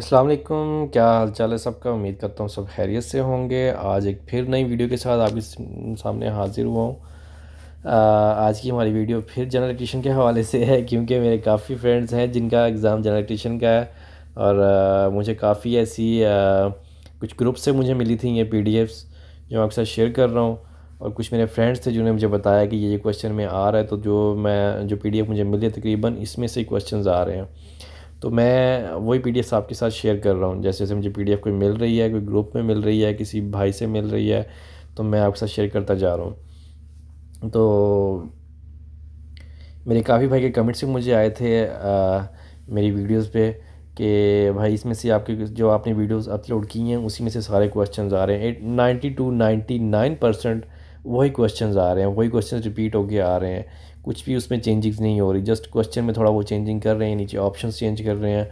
अस्सलाम वालेकुम क्या हाल चाल है सबका उम्मीद करता हूँ सब खैरियत से होंगे आज एक फिर नई वीडियो के साथ आपके सामने हाज़िर हुआ हूँ आज की हमारी वीडियो फिर जनरल इलेक्ट्रिशन के हवाले से है क्योंकि मेरे काफ़ी फ्रेंड्स हैं जिनका एग्ज़ाम जनरल इलेक्ट्रिशन का है और आ, मुझे काफ़ी ऐसी आ, कुछ ग्रुप से मुझे मिली थी ये पी जो मैं आपके शेयर कर रहा हूँ और कुछ मेरे फ्रेंड्स थे जिन्होंने मुझे बताया कि ये क्वेश्चन में आ रहा है तो जो मैं जो पी मुझे है तकरीबन इसमें से क्वेश्चन आ रहे हैं तो मैं वही पी डी एफ आपके साथ शेयर कर रहा हूँ जैसे जैसे मुझे पी डी एफ कोई मिल रही है कोई ग्रुप में मिल रही है किसी भाई से मिल रही है तो मैं आपके साथ शेयर करता जा रहा हूँ तो मेरे काफ़ी भाई के कमेंट्स भी मुझे आए थे आ, मेरी वीडियोस पे कि भाई इसमें से आपके जो आपने वीडियोस अपलोड की हैं उसी में से सारे क्वेश्चन आ रहे हैं at ninety to ninety nine percent वही क्वेश्चन आ रहे हैं वही क्वेश्चन रिपीट होके आ रहे हैं कुछ भी उसमें चेंजिंग नहीं हो रही जस्ट क्वेश्चन में थोड़ा वो चेंजिंग कर रहे हैं नीचे ऑप्शन चेंज कर रहे हैं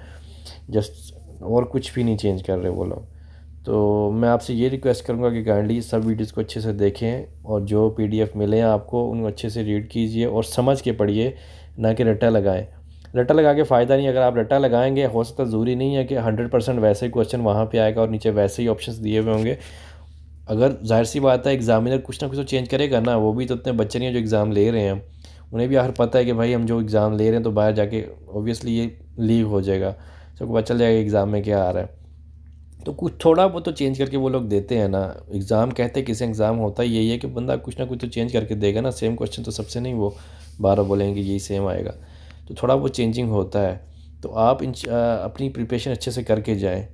जस्ट और कुछ भी नहीं चेंज कर रहे वो लोग तो मैं आपसे ये रिक्वेस्ट करूँगा कि काइंडली सब वीडियोज़ को अच्छे से देखें और जो एफ मिले हैं आपको उनको अच्छे से रीड कीजिए और समझ के पढ़िए ना कि रट्टा लगाएं रट्टा लगा के फ़ायदा नहीं अगर आप रट्टा लगाएंगे हो सकता ज़रूरी नहीं है कि हंड्रेड परसेंट वैसे ही क्वेश्चन वहाँ पे आएगा और नीचे वैसे ही ऑप्शंस दिए हुए होंगे अगर जाहिर सी बात है एग्जामिनर कुछ ना कुछ तो चेंज करेगा ना वो भी तो इतने बच्चे नहीं हैं जो एग्ज़ाम ले रहे हैं उन्हें भी आखिर पता है कि भाई हम जो एग्ज़ाम ले रहे हैं तो बाहर जाके ऑब्वियसली ये लीव हो जाएगा सबको पता चल जाएगा एग्ज़ाम में क्या आ रहा है तो कुछ थोड़ा बहुत तो चेंज करके वो लोग देते हैं ना एग्ज़ाम कहते हैं एग्ज़ाम होता है यही है कि बंदा कुछ ना कुछ तो चेंज करके देगा ना सेम क्वेश्चन तो सबसे नहीं वो बारह बोलेंगे कि यही सेम आएगा तो थोड़ा बहुत चेंजिंग होता है तो आप इन अपनी प्रिपरेशन अच्छे से करके जाएँ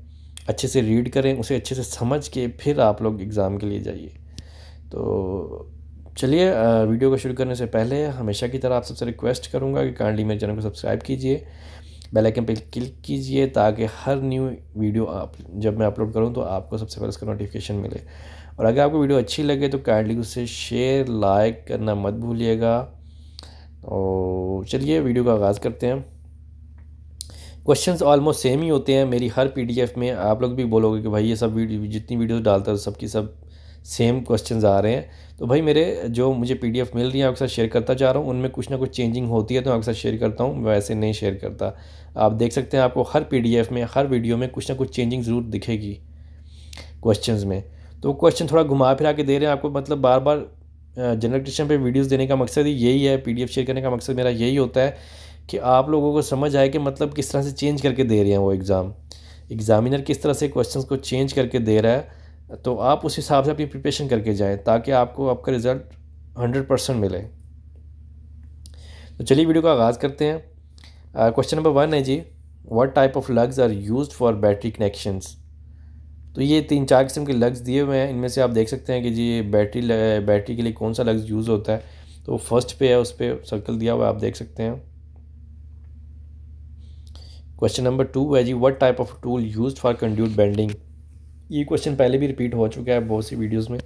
अच्छे से रीड करें उसे अच्छे से समझ के फिर आप लोग एग्ज़ाम के लिए जाइए तो चलिए वीडियो को शुरू करने से पहले हमेशा की तरह आप सबसे रिक्वेस्ट करूँगा कि काइंडली मेरे चैनल को सब्सक्राइब कीजिए बेल आइकन पे क्लिक कीजिए ताकि हर न्यू वीडियो आप जब मैं अपलोड करूँ तो आपको सबसे पहले उसका नोटिफिकेशन मिले और अगर आपको वीडियो अच्छी लगे तो काइंडली उसे शेयर लाइक करना मत भूलिएगा और तो चलिए वीडियो का आगाज़ करते हैं क्वेश्चंस ऑलमोस्ट सेम ही होते हैं मेरी हर पीडीएफ में आप लोग भी बोलोगे कि भाई ये सब वीडियो जितनी वीडियो डालता है तो सबकी सब सेम क्वेश्चन आ रहे हैं तो भाई मेरे जो मुझे पी मिल रही है आपके साथ शेयर करता जा रहा हूँ उनमें कुछ ना कुछ चेंजिंग होती है तो आपके साथ शेयर करता हूँ वैसे नहीं शेयर करता आप देख सकते हैं आपको हर पी में हर वीडियो में कुछ ना कुछ चेंजिंग ज़रूर दिखेगी क्वेश्चन में तो क्वेश्चन थोड़ा घुमा फिरा के दे रहे हैं आपको मतलब बार बार जनरल क्वेश्चन पर वीडियोज़ देने का मकसद ही यही है एफ शेयर करने का मकसद मेरा यही होता है कि आप लोगों को समझ आए कि मतलब किस तरह से चेंज करके दे रहे हैं वो एग्ज़ाम एग्ज़ामिनर किस तरह से क्वेश्चन को चेंज करके दे रहा है तो आप उस हिसाब से अपनी प्रिपरेशन करके जाएं ताकि आपको आपका रिज़ल्ट हंड्रेड परसेंट मिले तो चलिए वीडियो का आगाज़ करते हैं क्वेश्चन नंबर वन है जी what type of lugs are use for battery connections तो ये तीन चार किस्म के लग्स दिए हुए हैं इनमें से आप देख सकते हैं कि जी बैटरी बैटरी के लिए कौन सा लग्स यूज़ होता है तो फर्स्ट पे है उस पर सर्कल दिया हुआ है आप देख सकते हैं क्वेश्चन नंबर टू है जी what type of tool use for conduit bending ये क्वेश्चन पहले भी रिपीट हो चुका है बहुत सी वीडियोस में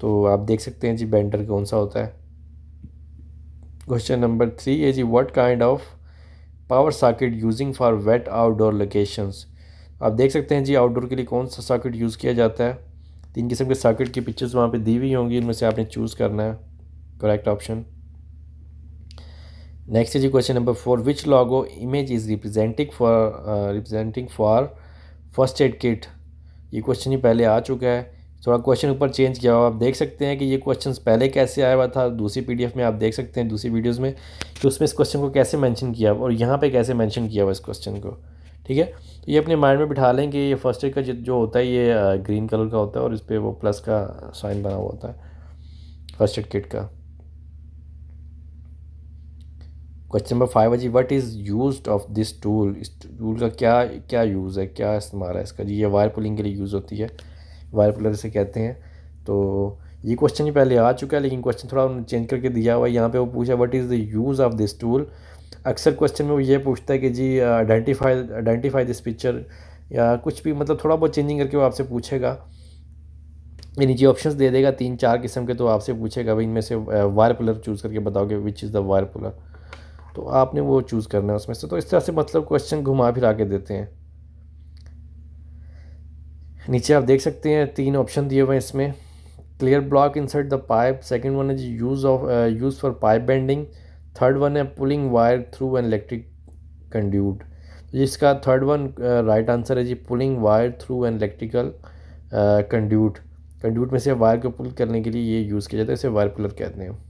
तो आप देख सकते हैं जी बैंटर कौन सा होता है क्वेश्चन नंबर थ्री है जी what kind of power socket using for wet outdoor locations आप देख सकते हैं जी आउटडोर के लिए कौन सा साकेट यूज़ किया जाता है तीन किस्म के साकेट की पिक्चर्स वहाँ पर दी हुई होंगी इनमें से आपने चूज़ करना है करेक्ट ऑप्शन नेक्स्ट है जी question number four which logo image is representing for representing for first aid kit ये क्वेश्चन ही पहले आ चुका है थोड़ा क्वेश्चन ऊपर चेंज किया हुआ आप देख सकते हैं कि ये क्वेश्चन पहले कैसे आया हुआ था दूसरी पीडीएफ में आप देख सकते हैं दूसरी वीडियोज़ में कि उसमें इस क्वेश्चन को कैसे मैंशन किया और यहाँ पर कैसे मैंशन किया हुआ इस क्वेश्चन को ठीक है तो ये अपने माइंड में बिठा लें कि ये फर्स्ट ईयर का जो होता है ये ग्रीन कलर का होता है और इस पर वो प्लस का साइन बना हुआ होता है फर्स्ट एड किट का क्वेश्चन नंबर फाइव है जी what is use of this tool इस टूल का क्या क्या यूज़ है क्या इस्तेमाल है इसका जी ये वायर पुलिंग के लिए यूज़ होती है वायर पुलर इसे कहते हैं तो ये क्वेश्चन ही पहले आ चुका है लेकिन क्वेश्चन थोड़ा उन्होंने चेंज करके दिया हुआ है यहाँ पे वो पूछा what is the use of this tool अक्सर क्वेश्चन में वो ये पूछता है कि जी आइडेंटिफाई आइडेंटिफाई दिस पिक्चर या कुछ भी मतलब थोड़ा बहुत चेंजिंग करके वो आपसे पूछेगा ये नीचे ऑप्शन दे देगा तीन चार किस्म के तो आपसे पूछेगा भाई इनमें से वायर पुलर चूज़ करके बताओगे which is the wire puller तो आपने वो चूज़ करना है उसमें से तो इस तरह से मतलब क्वेश्चन घुमा फिरा के देते हैं नीचे आप देख सकते हैं तीन ऑप्शन दिए हुए हैं इसमें clear block insert the pipe second one is use of use for pipe bending third one है pulling wire through an electric conduit जिसका थर्ड वन राइट आंसर है जी pulling wire through an electrical conduit conduit में से wire को पुल करने के लिए ये यूज़ किया जाता है इसे वायर पुलर कहते हैं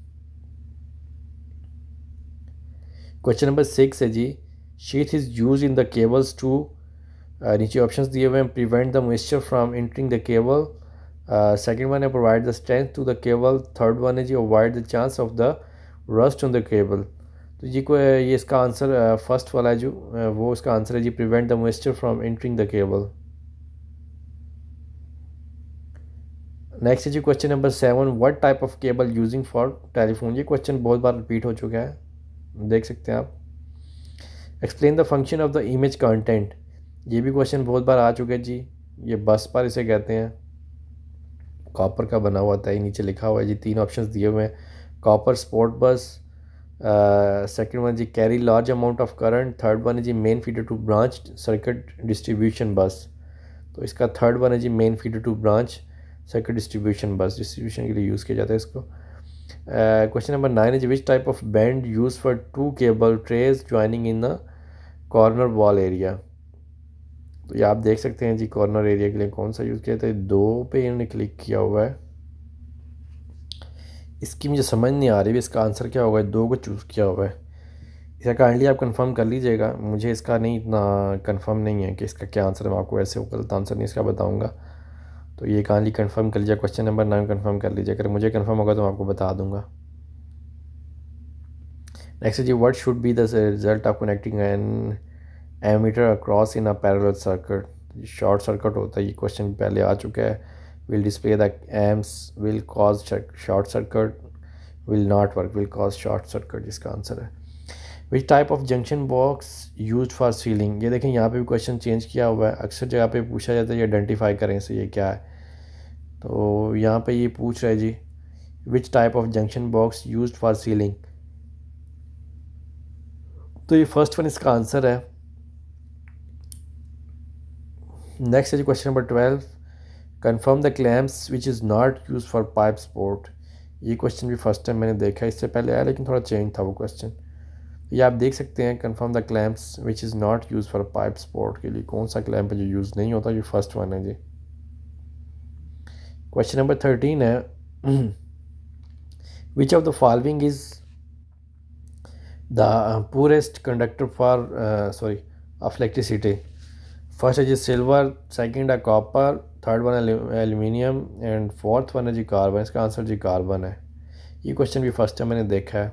क्वेश्चन नंबर सिक्स है जी sheath is use in the cables to नीचे ऑप्शंस दिए हुए हैं prevent the moisture from entering the cable second one है provide the strength to the cable third one है जी avoid the chance of the rust on the cable तो जी को uh, ये इसका आंसर फर्स्ट uh, वाला है जो uh, वो इसका आंसर है जी prevent the moisture from entering the cable next है जी question number seven what type of cable using for telephone ये क्वेश्चन बहुत बार रिपीट हो चुका है देख सकते हैं आप explain the function of the image content ये भी क्वेश्चन बहुत बार आ चुके हैं जी ये बस पर इसे कहते हैं कॉपर का बना हुआ था ये नीचे लिखा हुआ है जी तीन ऑप्शंस दिए हुए हैं copper support bus second one जी carry large amount of current third one है जी main feeder to branch circuit distribution bus तो इसका थर्ड वन है जी main feeder to branch circuit distribution bus distribution के लिए यूज़ किया जाता है इसको question number nine is which type of bend use for two cable trays joining in the corner wall area तो ये आप देख सकते हैं जी कॉर्नर एरिया के लिए कौन सा यूज़ किया था दो पे इन्होंने क्लिक किया हुआ है इसकी मुझे समझ नहीं आ रही भी इसका आंसर क्या होगा दो को चूज़ किया हुआ है इसे काइंडली आप कंफर्म कर लीजिएगा मुझे इसका नहीं इतना कंफर्म नहीं है कि इसका क्या आंसर है मैं आपको ऐसे गलत आंसर नहीं इसका बताऊंगा तो ये कहानी कंफर्म कर लीजिए क्वेश्चन नंबर नाइन कंफर्म कर लीजिए अगर मुझे कंफर्म होगा तो मैं आपको बता दूंगा नेक्स्ट जी what should be the result of connecting an ammeter across in a parallel circuit short circuit होता है ये क्वेश्चन पहले आ चुका है will display the amps will cause short circuit will not work will cause short circuit इसका answer है which type of junction box use for ceiling ये देखें यहाँ पे भी क्वेश्चन चेंज किया हुआ है अक्सर जगह पे पूछा जाता है ये आइडेंटिफाई करें से ये क्या है तो यहाँ पे ये पूछ रहे जी which type of junction box use for ceiling तो ये फर्स्ट वन इसका आंसर है नेक्स्ट है जी question number twelve confirm the clamps which is not use for pipe support ये क्वेश्चन भी फर्स्ट टाइम मैंने देखा इससे पहले आया लेकिन थोड़ा चेंज था वो क्वेश्चन ये आप देख सकते हैं confirm the clamps which is not use for pipe support के लिए कौन सा क्लैम्प है जो यूज़ नहीं होता ये फर्स्ट वन है जी क्वेश्चन नंबर थर्टीन है which of the following is the purest conductor for sorry of electricity first है जी सिल्वर सेकेंड है copper third one aluminium and fourth one है जी कार्बन इसका आंसर जी कार्बन है ये क्वेश्चन भी फर्स्ट टाइम मैंने देखा है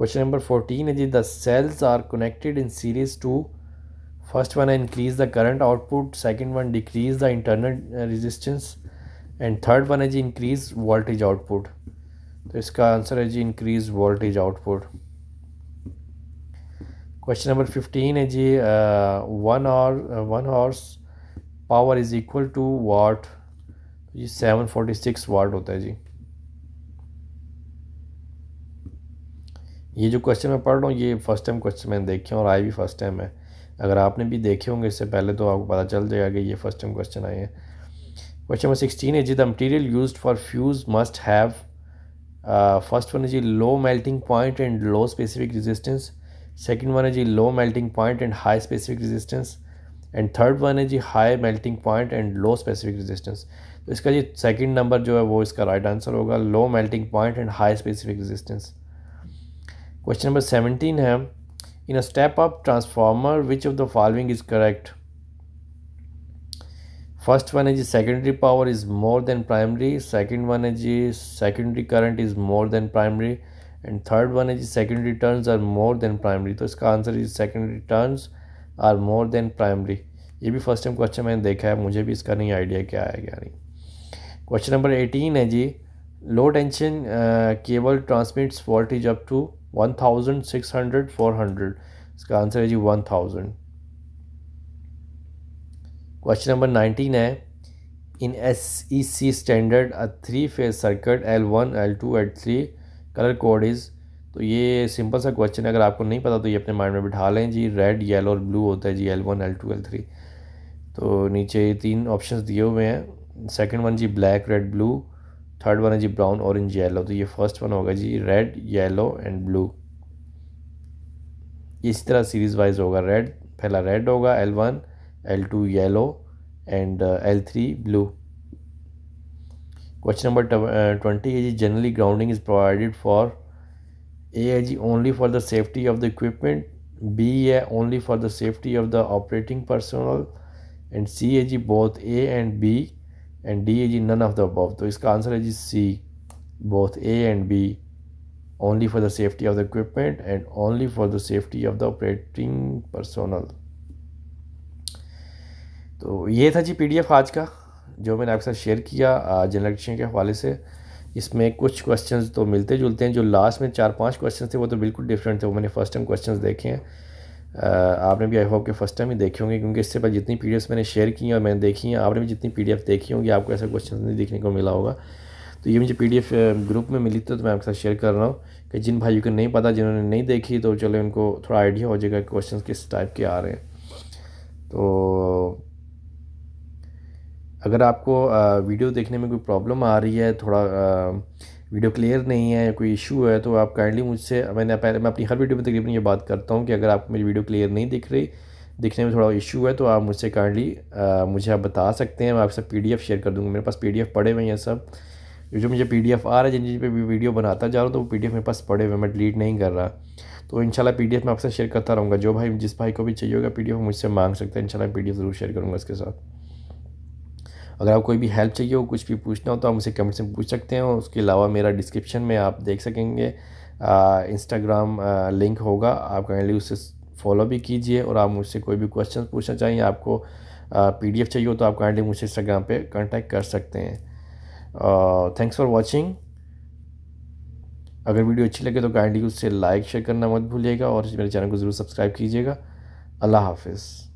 क्वेश्चन नंबर फोर्टीन है जी the cells are connected in series to first one है increase the current output second one decrease the internal resistance and third one है जी इंक्रीज वोल्टेज आउटपुट तो इसका आंसर है जी increase voltage output question number fifteen है जी one or one horse power is equal to watt ये seven forty six वाट होता है जी ये जो क्वेश्चन मैं पढ़ रहा हूँ ये फर्स्ट टाइम क्वेश्चन मैंने देखे और आए भी फर्स्ट टाइम है अगर आपने भी देखे होंगे इससे पहले तो आपको पता चल जाएगा कि ये फर्स्ट टाइम क्वेश्चन आए हैं क्वेश्चन नंबर सिक्सटीन है जी the material use for fuse must have first one है जी low melting point and low specific resistance second one है जी low melting point and high specific resistance and third one है जी high melting point and low specific resistance तो इसका जी second number जो है वो इसका राइट आंसर होगा low melting point and high specific resistance question number seventeen है in a step up transformer which of the following is correct first one है जी secondary power is more than primary second one है जी secondary current is more than primary and third one है जी secondary turns are more than primary तो इसका answer is secondary turns are more than primary ये भी first time question मैंने देखा है मुझे भी इसका नहीं आइडिया क्या है क्या नहीं क्वेश्चन नंबर एटीन है जी low tension cable transmits voltage up to one thousand six hundred four hundred इसका आंसर है जी one thousand question number nineteen है in S E C standard a three phase circuit L one L two L three colour code is तो ये simple सा question है अगर आपको नहीं पता तो ये अपने माइंड में बिठा लें जी रेड येलो और ब्लू होता है जी L one L two L three तो नीचे तीन ऑप्शन दिए हुए हैं सेकेंड वन जी black red blue third one है जी ब्राउन ऑरेंज येलो तो ये फर्स्ट वन होगा जी रेड येलो एंड ब्लू इसी तरह सीरीज़ वाइज होगा रेड पहला रेड होगा L one L two yellow and L three blue question number twenty है जी generally grounding is provided for A है जी only for the safety of the equipment B है only for the safety of the operating personnel and C है जी both A and B and D is none of the above तो इसका answer है जी C both A and B only for the safety of the equipment and only for the safety of the operating personnel तो ये था जी PDF आज का जो मैंने आपके साथ शेयर किया जनरल के हवाले से इसमें कुछ क्वेश्चंस तो मिलते जुलते हैं जो लास्ट में चार पांच क्वेश्चंस थे वो तो बिल्कुल डिफरेंट थे वो मैंने फर्स्ट टाइम क्वेश्चंस देखे हैं आपने भी आई होप के फ़र्स्ट टाइम ही देखे होंगे क्योंकि इससे पहले जितनी पी मैंने शेयर की हैं और मैंने देखी हैं आपने भी जितनी पी देखी होंगी आपको ऐसा क्वेश्चन नहीं देखने को मिला होगा तो ये मुझे पी ग्रुप में मिली थी तो, तो मैं आपके साथ शेयर कर रहा हूँ कि जिन भाइयों को नहीं पता जिन्होंने नहीं देखी तो चलो उनको थोड़ा आइडिया हो जाएगा क्वेश्चन किस टाइप के आ रहे हैं तो अगर आपको वीडियो देखने में कोई प्रॉब्लम आ रही है थोड़ा वीडियो क्लियर नहीं है या कोई इशू है तो आप काइंडली मुझसे मैंने पहले मैं अपनी हर वीडियो में तकरीबन ये बात करता हूँ कि अगर आपको मेरी वीडियो क्लियर नहीं दिख रही दिखने में थोड़ा इशू है तो आप मुझसे काइंडली मुझे आप बता सकते हैं मैं आपसे पी डी शेयर कर दूँगा मेरे पास पी पड़े हुए हैं सब जो मुझे पी डी एफ आ रहा है जिन जिन पर वीडियो बनाता जा रहा हूँ तो वो पी डी एफ मेरे पास पड़े हुए मैं डिलीट नहीं कर रहा तो इनशाला पी डी एफ मैं आपसे शेयर करता रहूँगा जो भाई जिस भाई को भी चाहिए होगा पी डी एफ मुझसे मांग सकते हैं इनशाला पी डी एफ ज़रूर शेयर करूँगा इसके साथ अगर आपको कोई भी हेल्प चाहिए हो कुछ भी पूछना हो तो आप मुझे कमेंट से पूछ सकते हैं उसके अलावा मेरा डिस्क्रिप्शन में आप देख सकेंगे इंस्टाग्राम लिंक होगा आप काइंडली उससे फॉलो भी कीजिए और आप मुझसे कोई भी क्वेश्चन पूछना चाहिए आपको पी एफ चाहिए हो तो आप काइंडली मुझे इंस्टाग्राम पर कॉन्टैक्ट कर सकते हैं थैंक्स फॉर वॉचिंग अगर वीडियो अच्छी लगे तो काइंडली उससे लाइक शेयर करना मत भूलिएगा और मेरे चैनल को ज़रूर सब्सक्राइब कीजिएगा अल्लाह हाफिज़